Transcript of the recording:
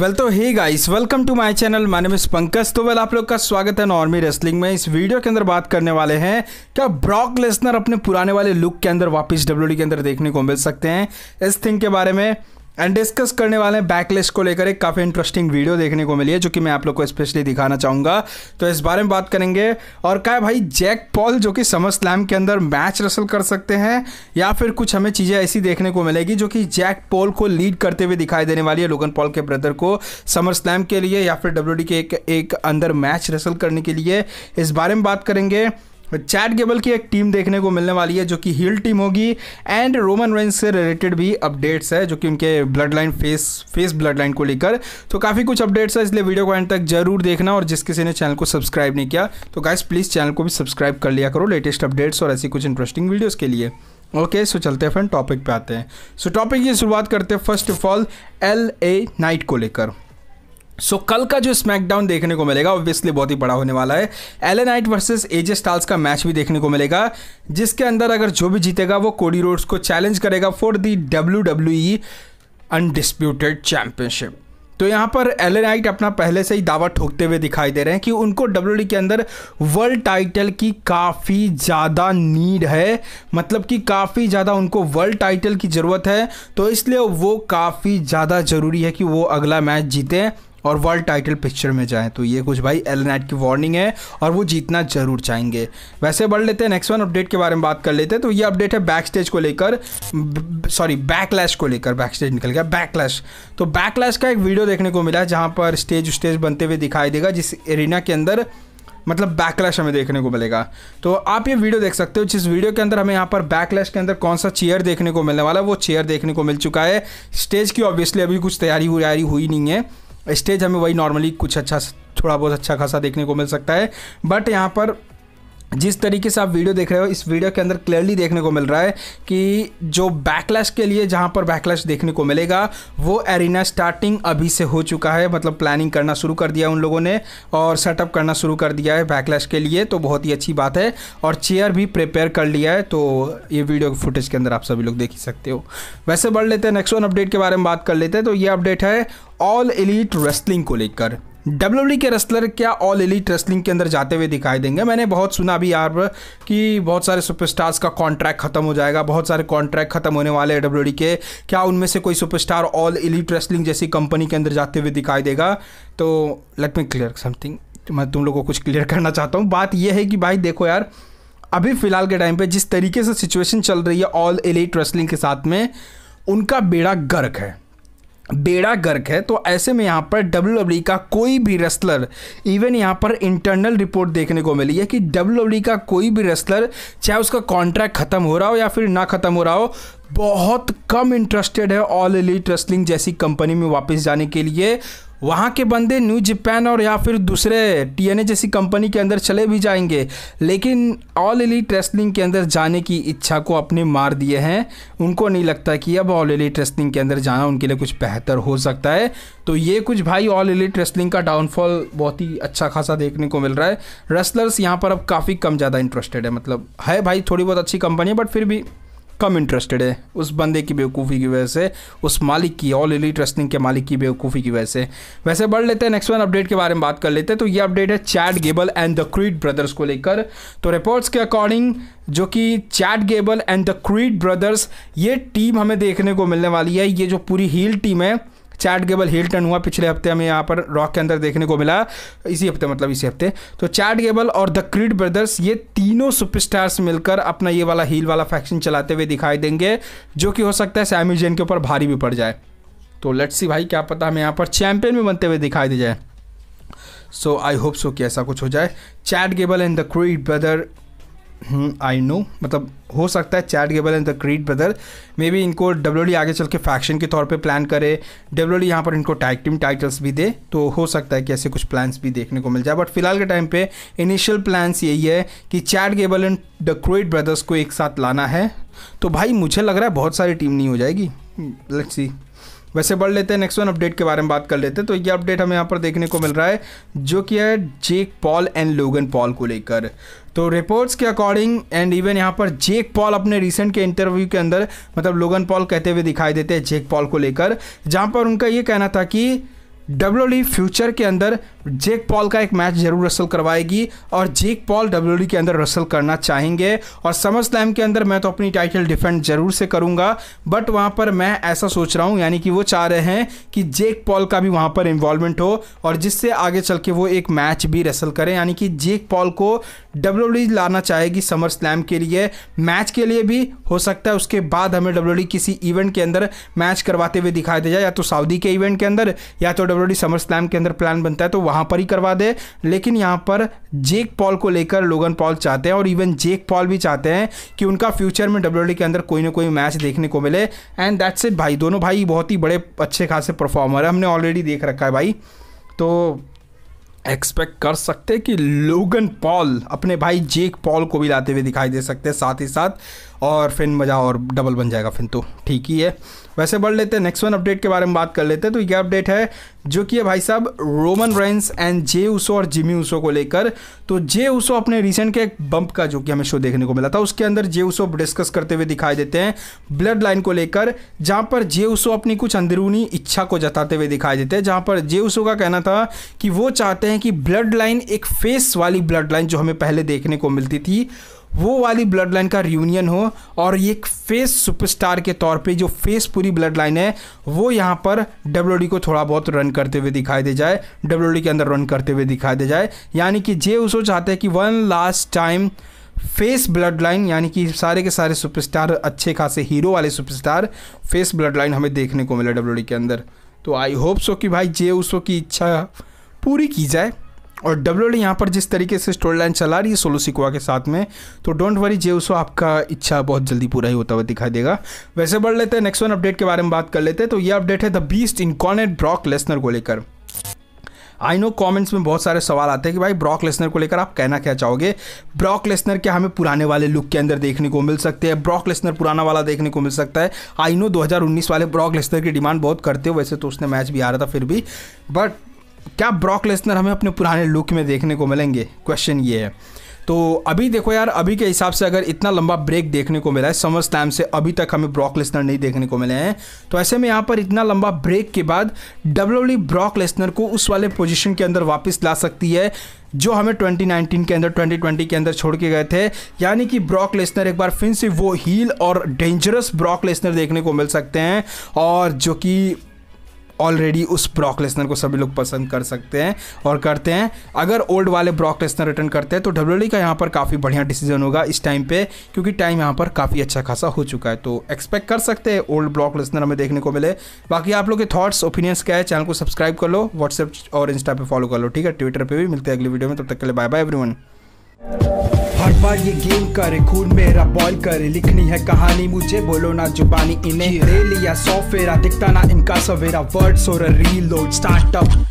well तो hey guys welcome to my channel my name is Pankaj तो well आप लोग का स्वागत है नॉर्मी रेसलिंग में इस वीडियो के अंदर बात करने वाले हैं क्या ब्रॉक लेसनर अपने पुराने वाले लुक के अंदर वापस डब्ल्यू e के अंदर देखने को मिल सकते हैं इस थिंग के बारे में एंड डिस्कस करने वाले हैं बैकलिस्ट को लेकर एक काफ़ी इंटरेस्टिंग वीडियो देखने को मिली है जो कि मैं आप लोग को स्पेशली दिखाना चाहूँगा तो इस बारे में बात करेंगे और क्या है भाई जैक पॉल जो कि समर स्लैम के अंदर मैच रसल कर सकते हैं या फिर कुछ हमें चीज़ें ऐसी देखने को मिलेगी जो कि जैक पॉल को लीड करते हुए दिखाई देने वाली है लोगन पॉल के ब्रदर को समर स्लैम के लिए या फिर डब्ल्यू के एक, एक अंदर मैच रसल करने के लिए इस बारे में बात करेंगे चैट गेबल की एक टीम देखने को मिलने वाली है जो कि हील टीम होगी एंड रोमन रेंज से रिलेटेड भी अपडेट्स है जो कि उनके bloodline face face bloodline को लेकर तो काफ़ी कुछ अपडेट्स है इसलिए वीडियो को एंड तक जरूर देखना और जिस किसी ने चैनल को सब्सक्राइब नहीं किया तो गाइस प्लीज़ चैनल को भी सब्सक्राइब कर लिया करो लेटेस्ट अपडेट्स और ऐसी कुछ इंटरेस्टिंग वीडियोज़ के लिए ओके okay, सो so चलते हैं फ्रेंड टॉपिक पे आते हैं सो so, टॉपिक की शुरुआत करते हैं first of all L A Knight को लेकर सो so, कल का जो स्मैकडाउन देखने को मिलेगा ऑब्वियसली बहुत ही बड़ा होने वाला है L A Knight versus AJ Styles का मैच भी देखने को मिलेगा जिसके अंदर अगर जो भी जीतेगा वो कोडी रोड्स को चैलेंज करेगा for the W W E undisputed championship तो यहाँ पर एलन नाइट अपना पहले से ही दावा ठोकते हुए दिखाई दे रहे हैं कि उनको डब्ल्यू e के अंदर वर्ल्ड टाइटल की काफ़ी ज़्यादा नीड है मतलब कि काफ़ी ज़्यादा उनको वर्ल्ड टाइटल की ज़रूरत है तो इसलिए वो काफ़ी ज़्यादा ज़रूरी है कि वो अगला मैच जीतें और वर्ल्ड टाइटल पिक्चर में जाएं तो ये कुछ भाई एल की वार्निंग है और वो जीतना जरूर चाहेंगे वैसे बढ़ लेते हैं नेक्स्ट वन अपडेट के बारे में बात कर लेते हैं तो ये अपडेट है बैक स्टेज को लेकर सॉरी बैकलैश को लेकर बैक स्टेज निकल गया बैकलैश तो बैकलैश का एक वीडियो देखने को मिला जहाँ पर स्टेज स्टेज बनते हुए दिखाई देगा जिस एरिना के अंदर मतलब बैकलैश हमें देखने को मिलेगा तो आप ये वीडियो देख सकते हो जिस वीडियो के अंदर हमें यहाँ पर बैकलैश के अंदर कौन सा चेयर देखने को मिलने वाला है वो चेयर देखने को मिल चुका है स्टेज की ऑब्वियसली अभी कुछ तैयारी वैयारी हुई नहीं है स्टेज हमें वही नॉर्मली कुछ अच्छा थोड़ा बहुत अच्छा खासा देखने को मिल सकता है बट यहाँ पर जिस तरीके से आप वीडियो देख रहे हो इस वीडियो के अंदर क्लियरली देखने को मिल रहा है कि जो बैकलैश के लिए जहां पर बैकलैश देखने को मिलेगा वो एरिना स्टार्टिंग अभी से हो चुका है मतलब प्लानिंग करना शुरू कर दिया उन लोगों ने और सेटअप करना शुरू कर दिया है बैकलैश के लिए तो बहुत ही अच्छी बात है और चेयर भी प्रिपेयर कर लिया है तो ये वीडियो फुटेज के अंदर आप सभी लोग देख ही सकते हो वैसे बढ़ लेते हैं नेक्स्ट वन अपडेट के बारे में बात कर लेते हैं तो ये अपडेट है ऑल एलिट रेस्लिंग को लेकर डब्ल्यू e के रेस्लर क्या ऑल एलिट रेस्लिंग के अंदर जाते हुए दिखाई देंगे मैंने बहुत सुना अभी यार कि बहुत सारे सुपरस्टार्स का कॉन्ट्रैक्ट खत्म हो जाएगा बहुत सारे कॉन्ट्रैक्ट खत्म होने वाले हैं डब्ल्यू e के क्या उनमें से कोई सुपरस्टार ऑल एलिट रेस्लिंग जैसी कंपनी के अंदर जाते हुए दिखाई देगा तो लेट मी क्लियर समथिंग मैं तुम लोगों को कुछ क्लियर करना चाहता हूँ बात यह है कि भाई देखो यार अभी फ़िलहाल के टाइम पे जिस तरीके से सिचुएशन चल रही है ऑल एलिट रेस्लिंग के साथ में उनका बेड़ा गर्क है बेड़ा गर्क है तो ऐसे में यहाँ पर डब्ल्यू e का कोई भी रेस्लर इवन यहाँ पर इंटरनल रिपोर्ट देखने को मिली है कि डब्ल्यू e का कोई भी रेस्लर चाहे उसका कॉन्ट्रैक्ट खत्म हो रहा हो या फिर ना खत्म हो रहा हो बहुत कम इंटरेस्टेड है ऑल एलिट रेस्लिंग जैसी कंपनी में वापस जाने के लिए वहाँ के बंदे न्यू जापान और या फिर दूसरे टीएनए जैसी कंपनी के अंदर चले भी जाएंगे लेकिन ऑल एलिट रेसलिंग के अंदर जाने की इच्छा को अपने मार दिए हैं उनको नहीं लगता कि अब ऑल एलिट रेसलिंग के अंदर जाना उनके लिए कुछ बेहतर हो सकता है तो ये कुछ भाई ऑल एलिट रेसलिंग का डाउनफॉल बहुत ही अच्छा खासा देखने को मिल रहा है रेस्लर्स यहाँ पर अब काफ़ी कम ज़्यादा इंटरेस्टेड है मतलब है भाई थोड़ी बहुत अच्छी कंपनी है बट फिर भी कम इंटरेस्टेड है उस बंदे की बेवकूफ़ी की वजह से उस मालिक की ऑल एलिट रेस्लिंग के मालिक की बेवकूफ़ी की वजह से वैसे बढ़ लेते हैं नेक्स्ट वन अपडेट के बारे में बात कर लेते हैं तो ये अपडेट है Chad Gable and the Creed Brothers को लेकर तो रिपोर्ट्स के अकॉर्डिंग जो कि Chad Gable and the Creed Brothers ये टीम हमें देखने को मिलने वाली है ये जो पूरी हील टीम है चैट गेबल हील टर्न हुआ पिछले हफ्ते हमें यहाँ पर रॉक के अंदर देखने को मिला इसी हफ्ते मतलब इसी हफ्ते तो चैट गेबल और द क्रीड ब्रदर्स ये तीनों सुपरस्टार्स मिलकर अपना ये वाला हील वाला फैक्शन चलाते हुए दिखाई देंगे जो कि हो सकता है सैमी जेन के ऊपर भारी भी पड़ जाए तो लेट्स सी भाई क्या पता हमें यहाँ पर चैंपियन भी बनते हुए दिखाई दे जाए सो आई होप सो कि ऐसा कुछ हो जाए Chad Gable and the Creed brother I hmm, no मतलब हो सकता है Chad Gable and the Creed brother maybe इनको डब्ल्यू आगे चल के फैक्शन के तौर पे प्लान करे डब्ल्यू डी यहाँ पर इनको टैग टीम टाइटल्स भी दे तो हो सकता है कि ऐसे कुछ प्लान्स भी देखने को मिल जाए बट फिलहाल के टाइम पे इनिशियल प्लान्स यही है कि Chad Gable and the Creed Brothers को एक साथ लाना है तो भाई मुझे लग रहा है बहुत सारी टीम नहीं हो जाएगी लेट्स hmm, सी वैसे बढ़ लेते हैं नेक्स्ट वन अपडेट के बारे में बात कर लेते हैं तो ये अपडेट हमें यहाँ पर देखने को मिल रहा है जो कि है Jake Paul and Logan Paul को लेकर तो रिपोर्ट्स के अकॉर्डिंग एंड इवन यहाँ पर जेक पॉल अपने रिसेंट के इंटरव्यू के अंदर मतलब लोगन पॉल कहते हुए दिखाई देते हैं जेक पॉल को लेकर जहाँ पर उनका ये कहना था कि डब्ल्यू फ्यूचर के अंदर जेक पॉल का एक मैच जरूर रसल करवाएगी और जेक पॉल डब्ल्यू के अंदर रसल करना चाहेंगे और समर स्लैम के अंदर मैं तो अपनी टाइटल डिफेंड जरूर से करूंगा बट वहाँ पर मैं ऐसा सोच रहा हूं यानी कि वो चाह रहे हैं कि जेक पॉल का भी वहाँ पर इन्वॉल्वमेंट हो और जिससे आगे चल के वो एक मैच भी रसल करें यानी कि जेक पॉल को डब्ल्यू लाना चाहेगी समर स्लैम के लिए मैच के लिए भी हो सकता है उसके बाद हमें डब्ल्यू किसी इवेंट के अंदर मैच करवाते हुए दिखाई दे जाए या तो सऊदी के इवेंट के अंदर या तो डब्ल्यू समर स्लैम के अंदर प्लान बनता है तो वहाँ वहां पर ही करवा दे लेकिन यहां पर जेक पॉल को लेकर लोगन पॉल चाहते हैं और इवन जेक पॉल भी चाहते हैं कि उनका फ्यूचर में डब्ल्यू के अंदर कोई ना कोई मैच देखने को मिले एंड दैट्स इट भाई दोनों भाई बहुत ही बड़े अच्छे खासे परफॉर्मर है हमने ऑलरेडी देख रखा है भाई तो एक्सपेक्ट कर सकते कि लोगन पॉल अपने भाई जेक पॉल को भी लाते हुए दिखाई दे सकते हैं साथ ही साथ और फिर मजा और डबल बन जाएगा फिर तो ठीक ही है वैसे बढ़ लेते हैं नेक्स्ट वन अपडेट के बारे में बात कर लेते हैं तो ये अपडेट है जो कि है भाई साहब Roman Reigns and Jey Uso और जिमी उसो को लेकर तो जे उसो अपने रिसेंट के एक बम्प का जो कि हमें शो देखने को मिला था उसके अंदर जे उसो डिस्कस करते हुए दिखाई देते हैं ब्लड लाइन को लेकर जहाँ पर जे उसो अपनी कुछ अंदरूनी इच्छा को जताते हुए दिखाई देते हैं जहाँ पर जे उसो का कहना था कि वो चाहते हैं कि ब्लड लाइन एक फेस वाली ब्लड लाइन जो हमें पहले देखने को मिलती थी वो वाली ब्लड लाइन का रियूनियन हो और ये एक फेस सुपरस्टार के तौर पे जो फेस पूरी ब्लड लाइन है वो यहाँ पर डब्ल्यू को थोड़ा बहुत रन करते हुए दिखाई दे जाए डब्ल्यू के अंदर रन करते हुए दिखाई दे जाए यानी कि जे उसो चाहते हैं कि one last time face bloodline यानी कि सारे के सारे सुपरस्टार अच्छे खासे हीरो वाले सुपरस्टार फेस ब्लड लाइन हमें देखने को मिला डब्ल्यू के अंदर तो आई होप सो कि भाई जे उसो की इच्छा पूरी की जाए और डब्ल्यू यहाँ पर जिस तरीके से स्टोरी लाइन चला रही है सोलो सिकवा के साथ में तो डोंट वरी जे उसो आपका इच्छा बहुत जल्दी पूरा ही होता हुआ दिखाई देगा वैसे बढ़ लेते हैं नेक्स्ट वन अपडेट के बारे में बात कर लेते हैं तो ये अपडेट है the Beast Incarnate Brock Lesnar को लेकर आई नो कमेंट्स में बहुत सारे सवाल आते हैं कि भाई ब्रॉक लेसनर को लेकर आप कहना क्या चाहोगे ब्रॉक लेसनर क्या हमें पुराने वाले लुक के अंदर देखने को मिल सकते हैं ब्रॉक लेसनर पुराना वाला देखने को मिल सकता है आई नो 2019 वाले ब्रॉक लेसनर की डिमांड बहुत करते हो वैसे तो उसने मैच भी आ रहा था फिर भी बट क्या ब्रॉक लेसनर हमें अपने पुराने लुक में देखने को मिलेंगे क्वेश्चन ये है तो अभी देखो यार अभी के हिसाब से अगर इतना लंबा ब्रेक देखने को मिला है समर स्लैम से अभी तक हमें ब्रॉक लेसनर नहीं देखने को मिले हैं तो ऐसे में यहाँ पर इतना लंबा ब्रेक के बाद डी ब्रॉक लेसनर को उस वाले पोजीशन के अंदर वापस ला सकती है जो हमें 2019 के अंदर 2020 के अंदर छोड़ के गए थे यानी कि ब्रॉक लेसनर एक बार फिर से वो हील और डेंजरस ब्रॉक लेसनर देखने को मिल सकते हैं और जो कि ऑलरेडी उस ब्रॉक लेसनर को सभी लोग पसंद कर सकते हैं और करते हैं अगर ओल्ड वाले ब्रॉक लेसनर रिटर्न करते हैं तो डब्ल्यू e का यहाँ पर काफ़ी बढ़िया डिसीजन होगा इस टाइम पे क्योंकि टाइम यहाँ पर काफ़ी अच्छा खासा हो चुका है तो एक्सपेक्ट कर सकते हैं ओल्ड ब्लॉक लेसनर हमें देखने को मिले बाकी आप लोग के थॉट्स ओपिनियंस क्या है चैनल को सब्सक्राइब कर लो व्हाट्सएप और इंस्टा पे फॉलो कर लो ठीक है ट्विटर पर भी मिलते हैं अगली वीडियो में तब तक के लिए बाय बाय एवरी हर बार ये गेम करे खून मेरा बॉल करे लिखनी है कहानी मुझे बोलो ना जुबानी इन्हें ले लिया सौ फेरा दिखता ना इनका सवेरा वर्ड्स और रीलोड स्टार्टअप